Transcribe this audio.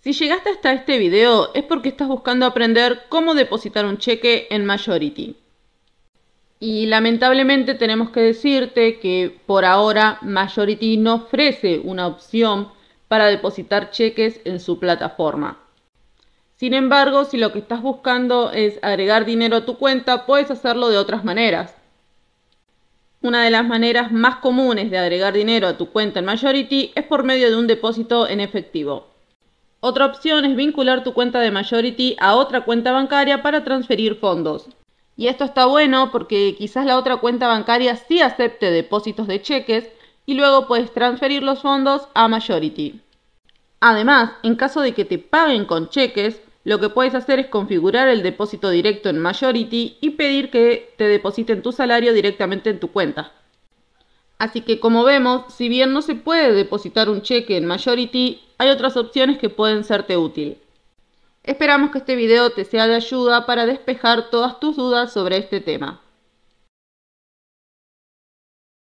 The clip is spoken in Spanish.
Si llegaste hasta este video es porque estás buscando aprender cómo depositar un cheque en Majority. Y lamentablemente tenemos que decirte que por ahora Majority no ofrece una opción para depositar cheques en su plataforma. Sin embargo, si lo que estás buscando es agregar dinero a tu cuenta, puedes hacerlo de otras maneras. Una de las maneras más comunes de agregar dinero a tu cuenta en Majority es por medio de un depósito en efectivo. Otra opción es vincular tu cuenta de Majority a otra cuenta bancaria para transferir fondos. Y esto está bueno porque quizás la otra cuenta bancaria sí acepte depósitos de cheques y luego puedes transferir los fondos a Majority. Además, en caso de que te paguen con cheques, lo que puedes hacer es configurar el depósito directo en Majority y pedir que te depositen tu salario directamente en tu cuenta. Así que como vemos, si bien no se puede depositar un cheque en Majority, hay otras opciones que pueden serte útil. Esperamos que este video te sea de ayuda para despejar todas tus dudas sobre este tema.